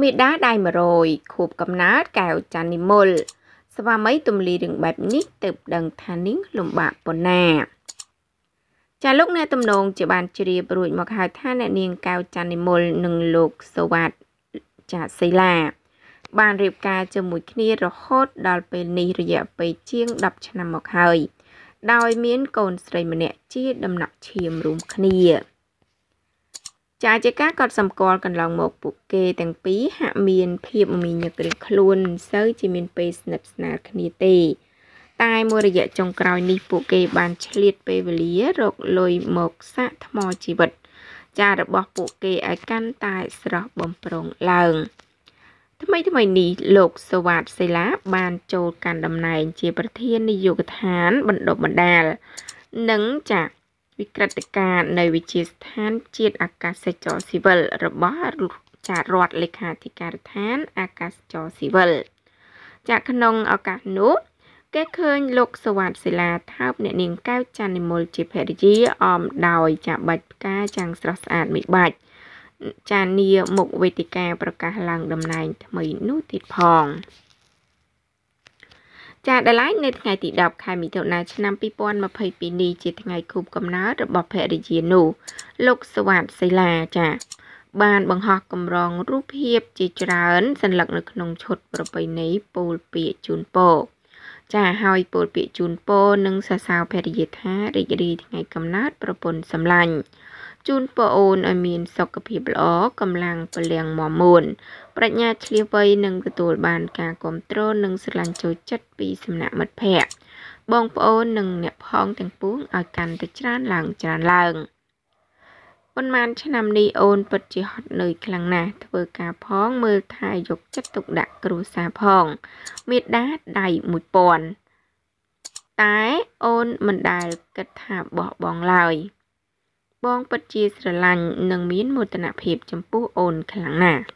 មេដាដៃ100ខួបកំណើតកែវចាន់និមលស្វាមីទំលីរឿងបែបនេះទៅដឹងថានាងលំបាកប៉ុណ្ណាចាលោកអ្នកតំណងជាបានជ្រាបរួចមកហៅថាអ្នកនាងកែវចាន់និមលនិងលោកសវ័តចាសិលាបានរៀបការជាមួយគ្នារហូតដល់ពេលនេះរយៈពេលជាង10ឆ្នាំមកហើយដោយមានកូនស្រីម្នាក់ជាដំណាក់ឈាមរួមគ្នាចាជាការកត់សម្គាល់កន្លងមកពួកគេទាំងពីរហាក់មានភាពមមាញឹកឬខ្លួនមិនសូវជាមានពេលស្និទ្ធស្នាលគ្នាទេតែមួយរយៈចុងក្រោយនេះពួកគេ បានឆ្លៀតពេលវេលា រកលុយមកសាក់ថ្មជីវិត ចារបស់ពួកគេឲ្យកាន់តែស្រស់បំព្រងឡើង ថ្មីថ្មីនេះលោកសវ៉ាតសេឡាបានចូលកាន់តំណែងជា ប្រធាននាយកដ្ឋាន បណ្ដុំបណ្ដាលនិងចាក់វិក្រិតការណ៍នៃវិជាស្ថានជាតិអាកាសចរស៊ីវិលរបស់ចារដ្ឋលេខាធិការដ្ឋានអាកាសចរស៊ីវិលចាក្នុងឱកាសនោះ គេឃើញលោកសវត្តសិលាថើបអ្នកនាងកៅច័ន្ទនិមលជាភរិយាអមដោយចាបាច់ផ្កាចាំងស្រស់ស្អាតមួយបាច់ចានីមុខវេទិកាប្រកាសឡើងតំណែងថ្មីនោះទៀតផងចាដែលឡាយនៅថ្ងៃទី10ខែមិថុនាឆ្នាំ2022នេះជាថ្ងៃខួបកំណើតរបស់ភរិយានោះលោកសវត្តសីឡាចា បានបង្ហោះកម្រងរូបភាពជាច្រើនសញ្ញានៅក្នុងឈុតប្រពៃណីពោលពាកជូនពរចាហើយពោលពាកជូនពរនិងសរសើរភរិយាថារីករាយថ្ងៃកំណើតប្រពន្ធសម្លាញ់ជូនប្អូនឲ្យមានសុខភាពល្អកម្លាំងពលៀងមមួនប្រាជ្ញាឆ្លៀសវៃនិងទទួលបាន ការគ្រប់គ្រងនិងស្រឡាញ់ចូលចិត្តពីសំណាក់មិត្តភ័ក្តិបងប្អូននិង អ្នកផងទាំងពួងឲ្យកាន់តែច្រើនឡើងច្រើនឡើងប៉ុន្មានឆ្នាំនេះអូនពិតជាហត់នឿយខ្លាំងណាស់ធ្វើការផងមើលថែយកចិត្តទុកដាក់គ្រួសារផងមេដាដៃ1000តែអូនមិនដែលគិតថាបោះបង់ឡើយ។បងពិតជាស្រឡាញ់និងមានមោទនភាពចំពោះអូនខ្លាំងណាស់។